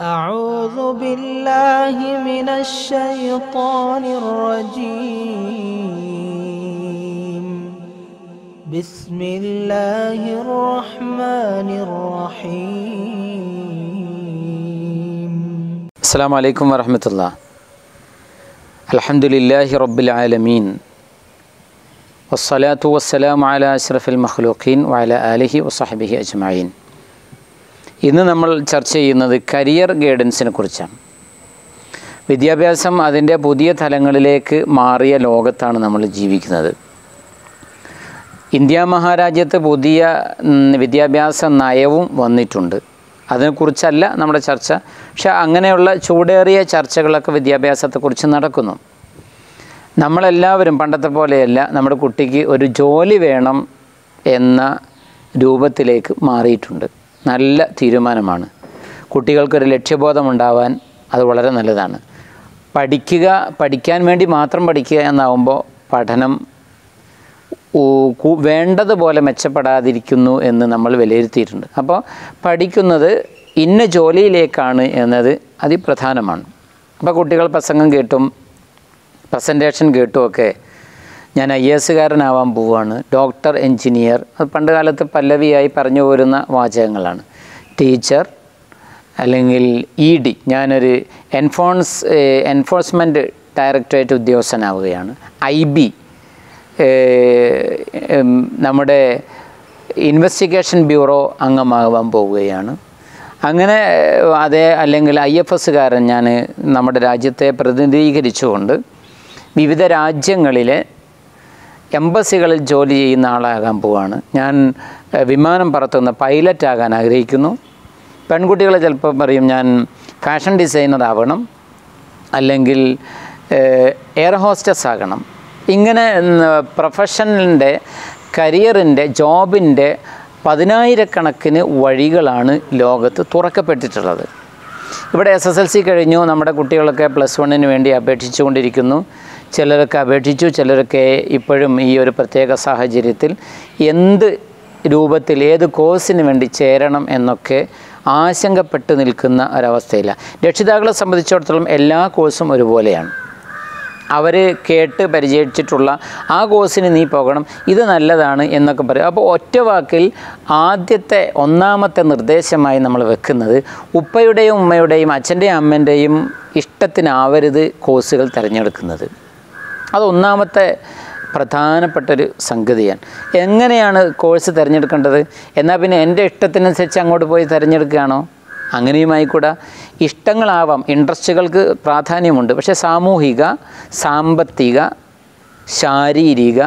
أعوذ بالله من الشيطان الرجيم بسم الله الرحمن الرحيم السلام عليكم ورحمة الله الحمد لله رب العالمين والصلاة والسلام على أشرف المخلوقين وعلى آله وصحبه أجمعين ഇന്ന് നമ്മൾ ചർച്ച ചെയ്യുന്നത് കരിയർ ഗൈഡൻസിനെ കുറിച്ചാണ് വിദ്യാഭ്യാസം അതിൻ്റെ പുതിയ തലങ്ങളിലേക്ക് മാറിയ ലോകത്താണ് നമ്മൾ ജീവിക്കുന്നത് ഇന്ത്യ മഹാരാജ്യത്ത് പുതിയ വിദ്യാഭ്യാസ നയവും വന്നിട്ടുണ്ട് അതിനെക്കുറിച്ചല്ല നമ്മുടെ ചർച്ച പക്ഷെ അങ്ങനെയുള്ള ചൂടേറിയ ചർച്ചകളൊക്കെ വിദ്യാഭ്യാസത്തെക്കുറിച്ച് നടക്കുന്നു നമ്മളെല്ലാവരും പണ്ടത്തെ പോലെയല്ല നമ്മുടെ കുട്ടിക്ക് ഒരു ജോലി വേണം എന്ന രൂപത്തിലേക്ക് മാറിയിട്ടുണ്ട് നല്ല തീരുമാനമാണ് കുട്ടികൾക്കൊരു ലക്ഷ്യബോധം ഉണ്ടാവാൻ അത് വളരെ നല്ലതാണ് പഠിക്കുക പഠിക്കാൻ വേണ്ടി മാത്രം പഠിക്കുക എന്നാവുമ്പോൾ പഠനം വേണ്ടതുപോലെ മെച്ചപ്പെടാതിരിക്കുന്നു എന്ന് നമ്മൾ വിലയിരുത്തിയിട്ടുണ്ട് അപ്പോൾ പഠിക്കുന്നത് ഇന്ന ജോലിയിലേക്കാണ് എന്നത് അതിപ്രധാനമാണ് അപ്പോൾ കുട്ടികൾ പ്രസംഗം കേട്ടും പ്രസൻറ്റേഷൻ കേട്ടുമൊക്കെ ഞാൻ ഐ എസ്സുകാരനാവാൻ പോവുകയാണ് ഡോക്ടർ എൻജിനീയർ അത് പണ്ട് കാലത്ത് പല്ലവിയായി പറഞ്ഞു പോരുന്ന വാചകങ്ങളാണ് ടീച്ചർ അല്ലെങ്കിൽ ഇ ഡി ഞാനൊരു എൻഫോൺസ് എൻഫോഴ്സ്മെൻറ്റ് ഡയറക്ടറേറ്റ് ഉദ്യോഗസ്ഥനാവുകയാണ് ഐ ബി നമ്മുടെ ഇൻവെസ്റ്റിഗേഷൻ ബ്യൂറോ അംഗമാകാൻ പോവുകയാണ് അങ്ങനെ അതേ അല്ലെങ്കിൽ ഐ എഫ് എസ്സുകാരൻ ഞാൻ നമ്മുടെ രാജ്യത്തെ പ്രതിനിധീകരിച്ചുകൊണ്ട് വിവിധ രാജ്യങ്ങളിലെ എംബസികളിൽ ജോലി ചെയ്യുന്ന ആളാകാൻ പോവാണ് ഞാൻ വിമാനം പറത്തുന്ന പൈലറ്റ് ആകാൻ ആഗ്രഹിക്കുന്നു പെൺകുട്ടികളെ ചിലപ്പോൾ പറയും ഞാൻ ഫാഷൻ ഡിസൈനർ ആവണം അല്ലെങ്കിൽ എയർ ഹോസ്റ്റസ് ആകണം ഇങ്ങനെ പ്രൊഫഷനിൻ്റെ കരിയറിൻ്റെ ജോബിൻ്റെ പതിനായിരക്കണക്കിന് വഴികളാണ് ലോകത്ത് തുറക്കപ്പെട്ടിട്ടുള്ളത് ഇവിടെ എസ് എസ് എൽ സി കഴിഞ്ഞു നമ്മുടെ കുട്ടികളൊക്കെ പ്ലസ് വണ്ണിന് വേണ്ടി അപേക്ഷിച്ചുകൊണ്ടിരിക്കുന്നു ചിലരൊക്കെ അപേക്ഷിച്ചു ചിലരൊക്കെ ഇപ്പോഴും ഈ ഒരു പ്രത്യേക സാഹചര്യത്തിൽ എന്ത് രൂപത്തിൽ ഏത് കോഴ്സിന് വേണ്ടി ചേരണം എന്നൊക്കെ ആശങ്കപ്പെട്ട് നിൽക്കുന്ന ഒരവസ്ഥയിലാണ് രക്ഷിതാക്കളെ സംബന്ധിച്ചിടത്തോളം എല്ലാ കോഴ്സും ഒരുപോലെയാണ് അവർ കേട്ട് പരിചയിച്ചിട്ടുള്ള ആ കോഴ്സിന് നീ പോകണം ഇത് നല്ലതാണ് എന്നൊക്കെ പറയും അപ്പോൾ ഒറ്റ വാക്കിൽ ആദ്യത്തെ ഒന്നാമത്തെ നിർദ്ദേശമായി നമ്മൾ വെക്കുന്നത് ഉപ്പയുടെയും ഉമ്മയുടെയും അച്ഛൻ്റെയും അമ്മൻ്റെയും ഇഷ്ടത്തിനാവരുത് കോഴ്സുകൾ തിരഞ്ഞെടുക്കുന്നത് അതൊന്നാമത്തെ പ്രധാനപ്പെട്ടൊരു സംഗതിയാണ് എങ്ങനെയാണ് കോഴ്സ് തിരഞ്ഞെടുക്കേണ്ടത് എന്നാൽ പിന്നെ എൻ്റെ ഇഷ്ടത്തിനനുസരിച്ച് അങ്ങോട്ട് പോയി തിരഞ്ഞെടുക്കുകയാണോ അങ്ങനെയുമായിക്കൂടാ ഇഷ്ടങ്ങളാവാം ഇൻട്രസ്റ്റുകൾക്ക് പ്രാധാന്യമുണ്ട് പക്ഷേ സാമൂഹിക സാമ്പത്തിക ശാരീരിക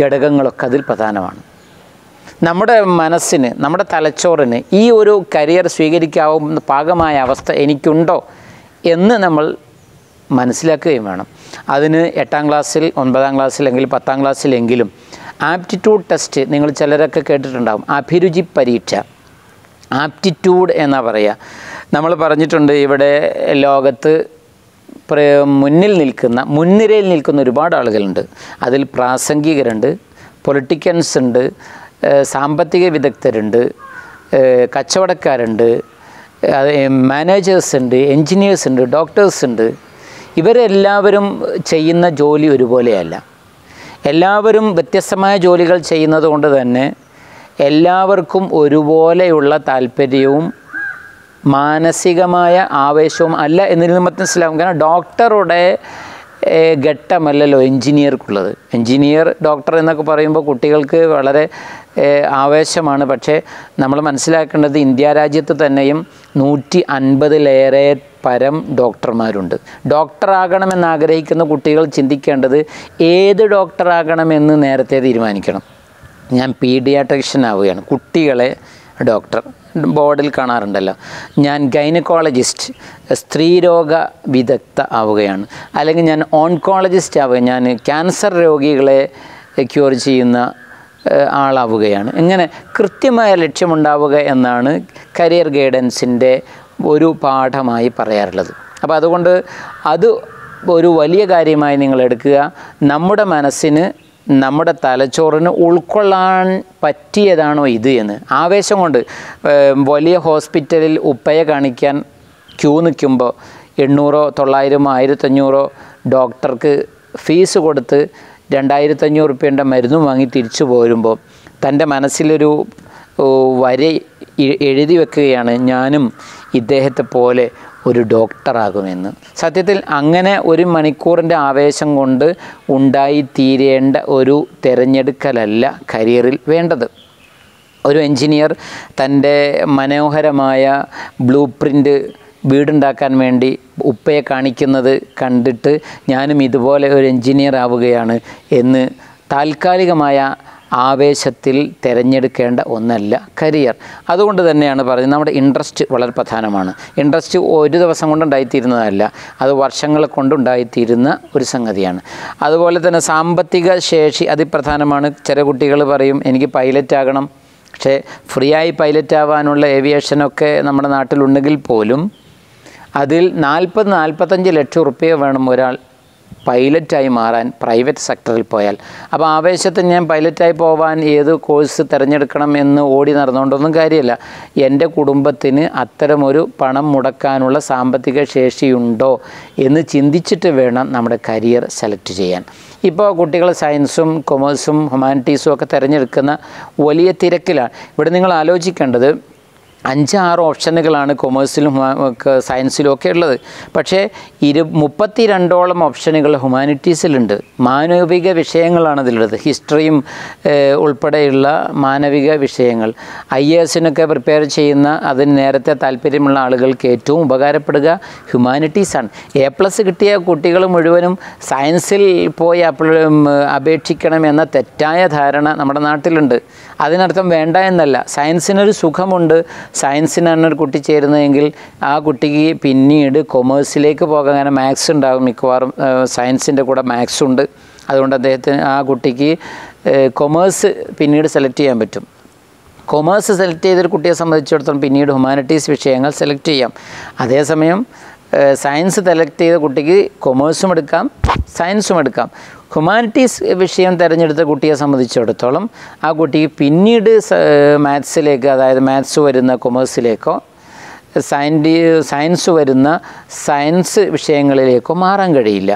ഘടകങ്ങളൊക്കെ അതിൽ പ്രധാനമാണ് നമ്മുടെ മനസ്സിന് നമ്മുടെ തലച്ചോറിന് ഈ ഒരു കരിയർ സ്വീകരിക്കാവുന്ന പാകമായ അവസ്ഥ എനിക്കുണ്ടോ എന്ന് നമ്മൾ മനസ്സിലാക്കുകയും വേണം അതിന് എട്ടാം ക്ലാസ്സിൽ ഒൻപതാം ക്ലാസ്സിലെങ്കിൽ പത്താം ക്ലാസ്സിലെങ്കിലും ആപ്റ്റിറ്റ്യൂഡ് ടെസ്റ്റ് നിങ്ങൾ ചിലരൊക്കെ കേട്ടിട്ടുണ്ടാകും അഭിരുചി പരീക്ഷ ആപ്റ്റിറ്റ്യൂഡ് എന്നാ പറയുക നമ്മൾ പറഞ്ഞിട്ടുണ്ട് ഇവിടെ ലോകത്ത് മുന്നിൽ നിൽക്കുന്ന മുൻനിരയിൽ നിൽക്കുന്ന ഒരുപാട് ആളുകളുണ്ട് അതിൽ പ്രാസംഗികരുണ്ട് പൊളിറ്റിക്കൻസ് ഉണ്ട് സാമ്പത്തിക വിദഗ്ധരുണ്ട് കച്ചവടക്കാരുണ്ട് മാനേജേഴ്സ് ഉണ്ട് എൻജിനീയേഴ്സ് ഉണ്ട് ഡോക്ടേഴ്സ് ഉണ്ട് ഇവരെല്ലാവരും ചെയ്യുന്ന ജോലി ഒരുപോലെയല്ല എല്ലാവരും വ്യത്യസ്തമായ ജോലികൾ ചെയ്യുന്നത് കൊണ്ട് തന്നെ എല്ലാവർക്കും ഒരുപോലെയുള്ള താല്പര്യവും മാനസികമായ ആവേശവും അല്ല എന്നതിൽ മനസ്സിലാവും കാരണം ഡോക്ടറുടെ ഘട്ടമല്ലല്ലോ എൻജിനീയർക്കുള്ളത് എൻജിനീയർ ഡോക്ടർ എന്നൊക്കെ പറയുമ്പോൾ കുട്ടികൾക്ക് വളരെ ആവേശമാണ് പക്ഷേ നമ്മൾ മനസ്സിലാക്കേണ്ടത് ഇന്ത്യ രാജ്യത്ത് തന്നെയും നൂറ്റി അൻപതിലേറെ പരം ഡോക്ടർമാരുണ്ട് ഡോക്ടറാകണമെന്ന് ആഗ്രഹിക്കുന്ന കുട്ടികൾ ചിന്തിക്കേണ്ടത് ഏത് ഡോക്ടറാകണമെന്ന് നേരത്തെ തീരുമാനിക്കണം ഞാൻ പീഡിയാട്രിഷ്യൻ ആവുകയാണ് കുട്ടികളെ ഡോക്ടർ ബോർഡിൽ കാണാറുണ്ടല്ലോ ഞാൻ ഗൈനക്കോളജിസ്റ്റ് സ്ത്രീരോഗ വിദഗ്ധ ആവുകയാണ് അല്ലെങ്കിൽ ഞാൻ ഓൺകോളജിസ്റ്റ് ആവുക ഞാൻ ക്യാൻസർ രോഗികളെ ക്യൂർ ചെയ്യുന്ന ആളാവുകയാണ് ഇങ്ങനെ കൃത്യമായ ലക്ഷ്യമുണ്ടാവുക എന്നാണ് കരിയർ ഗൈഡൻസിൻ്റെ ഒരു പാഠമായി പറയാറുള്ളത് അപ്പോൾ അതുകൊണ്ട് അത് ഒരു വലിയ കാര്യമായി നിങ്ങൾ എടുക്കുക നമ്മുടെ മനസ്സിന് നമ്മുടെ തലച്ചോറിന് ഉൾക്കൊള്ളാൻ പറ്റിയതാണോ ഇത് എന്ന് ആവേശം കൊണ്ട് വലിയ ഹോസ്പിറ്റലിൽ ഉപ്പയെ കാണിക്കാൻ ക്യൂ നിൽക്കുമ്പോൾ എണ്ണൂറോ തൊള്ളായിരമോ ആയിരത്തഞ്ഞൂറോ ഡോക്ടർക്ക് ഫീസ് കൊടുത്ത് രണ്ടായിരത്തഞ്ഞൂറ് റുപ്യേൻ്റെ മരുന്നും വാങ്ങി തിരിച്ചു പോരുമ്പോൾ തൻ്റെ മനസ്സിലൊരു വര എഴുതി വെക്കുകയാണ് ഞാനും ഇദ്ദേഹത്തെ പോലെ ഒരു ഡോക്ടറാകുമെന്ന് സത്യത്തിൽ അങ്ങനെ ഒരു മണിക്കൂറിൻ്റെ ആവേശം കൊണ്ട് ഉണ്ടായി തീരേണ്ട ഒരു തിരഞ്ഞെടുക്കലല്ല കരിയറിൽ വേണ്ടത് ഒരു എൻജിനീയർ തൻ്റെ മനോഹരമായ ബ്ലൂ പ്രിൻ്റ് വീടുണ്ടാക്കാൻ വേണ്ടി ഉപ്പയെ കാണിക്കുന്നത് കണ്ടിട്ട് ഞാനും ഇതുപോലെ ഒരു എൻജിനീയർ ആവുകയാണ് എന്ന് താൽക്കാലികമായ ആവേശത്തിൽ തിരഞ്ഞെടുക്കേണ്ട ഒന്നല്ല കരിയർ അതുകൊണ്ട് തന്നെയാണ് പറയുന്നത് നമ്മുടെ ഇൻട്രസ്റ്റ് വളരെ പ്രധാനമാണ് ഇൻട്രസ്റ്റ് ഒരു ദിവസം കൊണ്ടുണ്ടായിത്തീരുന്നതല്ല അത് വർഷങ്ങൾ കൊണ്ടുണ്ടായിത്തീരുന്ന ഒരു സംഗതിയാണ് അതുപോലെ തന്നെ സാമ്പത്തിക ശേഷി അതിപ്രധാനമാണ് ചില കുട്ടികൾ പറയും എനിക്ക് പൈലറ്റ് ആകണം പക്ഷേ ഫ്രീ ആയി പൈലറ്റ് ആവാനുള്ള ഏവിയേഷനൊക്കെ നമ്മുടെ നാട്ടിലുണ്ടെങ്കിൽ പോലും അതിൽ നാൽപ്പത് നാൽപ്പത്തഞ്ച് ലക്ഷം റുപ്യ വേണം ഒരാൾ പൈലറ്റായി മാറാൻ പ്രൈവറ്റ് സെക്ടറിൽ പോയാൽ അപ്പോൾ ആവേശത്തിൽ ഞാൻ പൈലറ്റായി പോകാൻ ഏത് കോഴ്സ് തിരഞ്ഞെടുക്കണം എന്ന് ഓടി നടന്നുകൊണ്ടൊന്നും കാര്യമില്ല എൻ്റെ കുടുംബത്തിന് അത്തരമൊരു പണം മുടക്കാനുള്ള സാമ്പത്തിക ശേഷിയുണ്ടോ എന്ന് ചിന്തിച്ചിട്ട് വേണം നമ്മുടെ കരിയർ സെലക്ട് ചെയ്യാൻ ഇപ്പോൾ കുട്ടികൾ സയൻസും കൊമേഴ്സും ഹ്യൂമാനിറ്റീസും ഒക്കെ തിരഞ്ഞെടുക്കുന്ന വലിയ തിരക്കിലാണ് ഇവിടെ നിങ്ങൾ ആലോചിക്കേണ്ടത് അഞ്ചാറ് ഓപ്ഷനുകളാണ് കൊമേഴ്സിലും സയൻസിലും ഒക്കെ ഉള്ളത് പക്ഷേ ഇരു രണ്ടോളം ഓപ്ഷനുകൾ ഹ്യൂമാനിറ്റീസിലുണ്ട് മാനവിക വിഷയങ്ങളാണ് അതിലുള്ളത് ഹിസ്റ്ററിയും ഉൾപ്പെടെയുള്ള മാനവിക വിഷയങ്ങൾ ഐ എ എസിനൊക്കെ പ്രിപ്പയർ ചെയ്യുന്ന അതിന് നേരത്തെ താല്പര്യമുള്ള ആളുകൾക്ക് ഏറ്റവും ഉപകാരപ്പെടുക ഹ്യൂമാനിറ്റീസാണ് എ പ്ലസ് കിട്ടിയ കുട്ടികൾ മുഴുവനും സയൻസിൽ പോയി എന്ന തെറ്റായ ധാരണ നമ്മുടെ നാട്ടിലുണ്ട് അതിനർത്ഥം വേണ്ട എന്നല്ല സയൻസിനൊരു സുഖമുണ്ട് സയൻസിനാണ് ഒരു കുട്ടി ചേരുന്നതെങ്കിൽ ആ കുട്ടിക്ക് പിന്നീട് കൊമേഴ്സിലേക്ക് പോകാൻ അങ്ങനെ മാത്സ് ഉണ്ടാകും മിക്കവാറും സയൻസിൻ്റെ കൂടെ മാത്സ് ഉണ്ട് അതുകൊണ്ട് അദ്ദേഹത്തിന് ആ കുട്ടിക്ക് കൊമേഴ്സ് പിന്നീട് സെലക്ട് ചെയ്യാൻ പറ്റും കൊമേഴ്സ് സെലക്ട് ചെയ്തൊരു കുട്ടിയെ സംബന്ധിച്ചിടത്തോളം പിന്നീട് ഹ്യൂമാനിറ്റീസ് വിഷയങ്ങൾ സെലക്ട് ചെയ്യാം അതേസമയം സയൻസ് സെലക്ട് ചെയ്ത കുട്ടിക്ക് കൊമേഴ്സും എടുക്കാം സയൻസും എടുക്കാം ഹ്യൂമാനിറ്റീസ് വിഷയം തിരഞ്ഞെടുത്ത കുട്ടിയെ സംബന്ധിച്ചിടത്തോളം ആ കുട്ടി പിന്നീട് മാത്സിലേക്ക് അതായത് മാത്സ് വരുന്ന കൊമേഴ്സിലേക്കോ സയൻറ്റി സയൻസ് വരുന്ന സയൻസ് വിഷയങ്ങളിലേക്കോ മാറാൻ കഴിയില്ല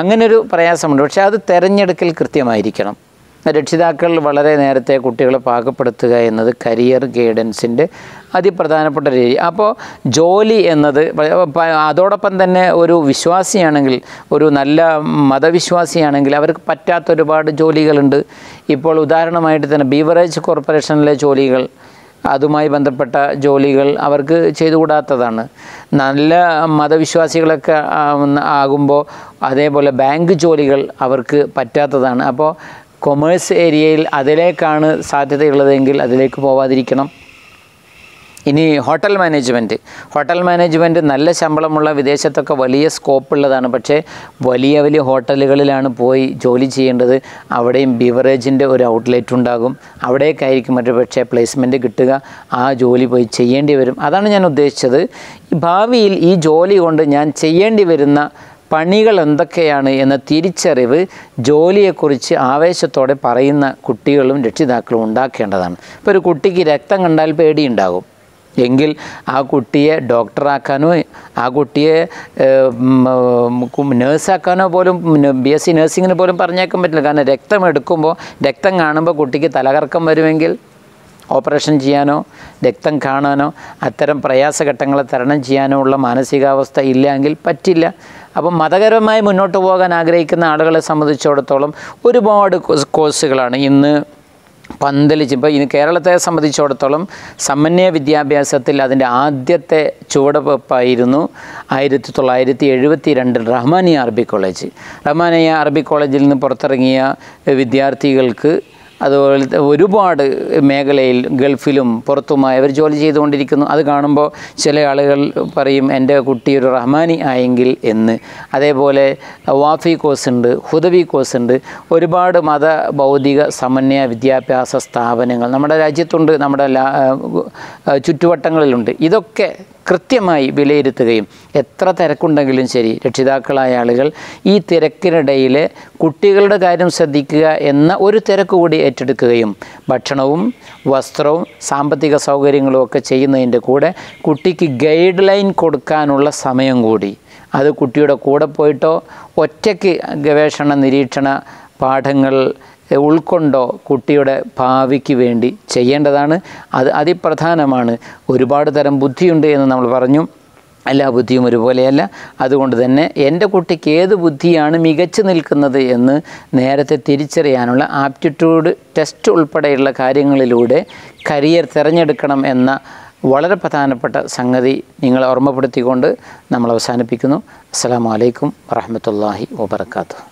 അങ്ങനൊരു പ്രയാസമുണ്ട് പക്ഷേ അത് തിരഞ്ഞെടുക്കൽ കൃത്യമായിരിക്കണം രക്ഷിതാക്കൾ വളരെ നേരത്തെ കുട്ടികളെ പാകപ്പെടുത്തുക എന്നത് കരിയർ ഗൈഡൻസിൻ്റെ അതിപ്രധാനപ്പെട്ട രീതി അപ്പോൾ ജോലി എന്നത് അതോടൊപ്പം തന്നെ ഒരു വിശ്വാസിയാണെങ്കിൽ ഒരു നല്ല മതവിശ്വാസിയാണെങ്കിൽ അവർക്ക് പറ്റാത്ത ഒരുപാട് ജോലികളുണ്ട് ഇപ്പോൾ ഉദാഹരണമായിട്ട് തന്നെ ബീവറേജ് കോർപ്പറേഷനിലെ ജോലികൾ അതുമായി ബന്ധപ്പെട്ട ജോലികൾ അവർക്ക് ചെയ്തുകൂടാത്തതാണ് നല്ല മതവിശ്വാസികളൊക്കെ ആകുമ്പോൾ അതേപോലെ ബാങ്ക് ജോലികൾ അവർക്ക് പറ്റാത്തതാണ് അപ്പോൾ കൊമേഴ്സ് ഏരിയയിൽ അതിലേക്കാണ് സാധ്യതയുള്ളതെങ്കിൽ അതിലേക്ക് പോവാതിരിക്കണം ഇനി ഹോട്ടൽ മാനേജ്മെൻറ്റ് ഹോട്ടൽ മാനേജ്മെൻറ്റ് നല്ല ശമ്പളമുള്ള വിദേശത്തൊക്കെ വലിയ സ്കോപ്പ് ഉള്ളതാണ് പക്ഷേ വലിയ വലിയ ഹോട്ടലുകളിലാണ് പോയി ജോലി ചെയ്യേണ്ടത് അവിടെയും ബിവറേജിൻ്റെ ഒരു ഔട്ട്ലെറ്റ് ഉണ്ടാകും അവിടേക്കായിരിക്കും മറ്റു പക്ഷേ പ്ലേസ്മെൻറ്റ് കിട്ടുക ആ ജോലി പോയി ചെയ്യേണ്ടി വരും അതാണ് ഞാൻ ഉദ്ദേശിച്ചത് ഭാവിയിൽ ഈ ജോലി കൊണ്ട് ഞാൻ ചെയ്യേണ്ടി വരുന്ന പണികൾ എന്തൊക്കെയാണ് എന്ന തിരിച്ചറിവ് ജോലിയെക്കുറിച്ച് ആവേശത്തോടെ പറയുന്ന കുട്ടികളും രക്ഷിതാക്കളും ഉണ്ടാക്കേണ്ടതാണ് ഇപ്പോൾ ഒരു കുട്ടിക്ക് രക്തം കണ്ടാൽ പേടിയുണ്ടാകും എങ്കിൽ ആ കുട്ടിയെ ഡോക്ടറാക്കാനോ ആ കുട്ടിയെ നേഴ്സാക്കാനോ പോലും ബി എസ് സി നേഴ്സിങ്ങിന് പോലും പറഞ്ഞേക്കാൻ പറ്റില്ല കാരണം രക്തം എടുക്കുമ്പോൾ രക്തം കാണുമ്പോൾ കുട്ടിക്ക് തലകറക്കം വരുമെങ്കിൽ ഓപ്പറേഷൻ ചെയ്യാനോ രക്തം കാണാനോ അത്തരം പ്രയാസഘട്ടങ്ങളെ തരണം ചെയ്യാനോ ഉള്ള മാനസികാവസ്ഥ ഇല്ലെങ്കിൽ പറ്റില്ല അപ്പം മതകരമായി മുന്നോട്ട് പോകാൻ ആഗ്രഹിക്കുന്ന ആളുകളെ സംബന്ധിച്ചിടത്തോളം ഒരുപാട് കോഴ്സുകളാണ് ഇന്ന് പന്തലിച്ച് ഇപ്പോൾ ഇനി കേരളത്തെ സംബന്ധിച്ചിടത്തോളം സമന്വയ വിദ്യാഭ്യാസത്തിൽ അതിൻ്റെ ആദ്യത്തെ ചുവടുവെപ്പായിരുന്നു ആയിരത്തി തൊള്ളായിരത്തി എഴുപത്തി രണ്ടിൽ റഹ്മാനിയ അറബി കോളേജ് റഹ്മാനിയ അറബി കോളേജിൽ നിന്ന് പുറത്തിറങ്ങിയ വിദ്യാർത്ഥികൾക്ക് അതുപോലെ ഒരുപാട് മേഖലയിൽ ഗൾഫിലും പുറത്തുമായി അവർ ജോലി ചെയ്തുകൊണ്ടിരിക്കുന്നു അത് കാണുമ്പോൾ ചില ആളുകൾ പറയും എൻ്റെ കുട്ടി ഒരു റഹ്മാനി ആയെങ്കിൽ എന്ന് അതേപോലെ വാഫി കോഴ്സ് ഉണ്ട് ഹുദവി കോഴ്സ് ഉണ്ട് ഒരുപാട് മത ഭൗതിക സമന്വയ വിദ്യാഭ്യാസ സ്ഥാപനങ്ങൾ നമ്മുടെ രാജ്യത്തുണ്ട് നമ്മുടെ ചുറ്റുവട്ടങ്ങളിലുണ്ട് ഇതൊക്കെ കൃത്യമായി വിലയിരുത്തുകയും എത്ര തിരക്കുണ്ടെങ്കിലും ശരി രക്ഷിതാക്കളായ ആളുകൾ ഈ തിരക്കിനിടയിൽ കുട്ടികളുടെ കാര്യം ശ്രദ്ധിക്കുക എന്ന ഒരു തിരക്ക് കൂടി ഏറ്റെടുക്കുകയും ഭക്ഷണവും വസ്ത്രവും സാമ്പത്തിക സൗകര്യങ്ങളും ഒക്കെ ചെയ്യുന്നതിൻ്റെ കൂടെ കുട്ടിക്ക് ഗൈഡ് ലൈൻ കൊടുക്കാനുള്ള സമയം കൂടി അത് കുട്ടിയുടെ കൂടെ പോയിട്ടോ ഒറ്റയ്ക്ക് ഗവേഷണ നിരീക്ഷണ പാഠങ്ങൾ ഉൾക്കൊണ്ടോ കുട്ടിയുടെ ഭാവിക്ക് വേണ്ടി ചെയ്യേണ്ടതാണ് അത് അതിപ്രധാനമാണ് ഒരുപാട് തരം ബുദ്ധിയുണ്ട് എന്ന് നമ്മൾ പറഞ്ഞു എല്ലാ ബുദ്ധിയും ഒരുപോലെയല്ല അതുകൊണ്ട് തന്നെ എൻ്റെ കുട്ടിക്ക് ഏത് ബുദ്ധിയാണ് മികച്ചു നിൽക്കുന്നത് എന്ന് നേരത്തെ തിരിച്ചറിയാനുള്ള ആപ്റ്റിറ്റ്യൂഡ് ടെസ്റ്റ് ഉൾപ്പെടെയുള്ള കാര്യങ്ങളിലൂടെ കരിയർ തിരഞ്ഞെടുക്കണം എന്ന വളരെ പ്രധാനപ്പെട്ട സംഗതി നിങ്ങളെ ഓർമ്മപ്പെടുത്തിക്കൊണ്ട് നമ്മൾ അവസാനിപ്പിക്കുന്നു അസ്സാം വലൈക്കും വറഹമത്തല്ലാഹി വാബർക്കാത്തു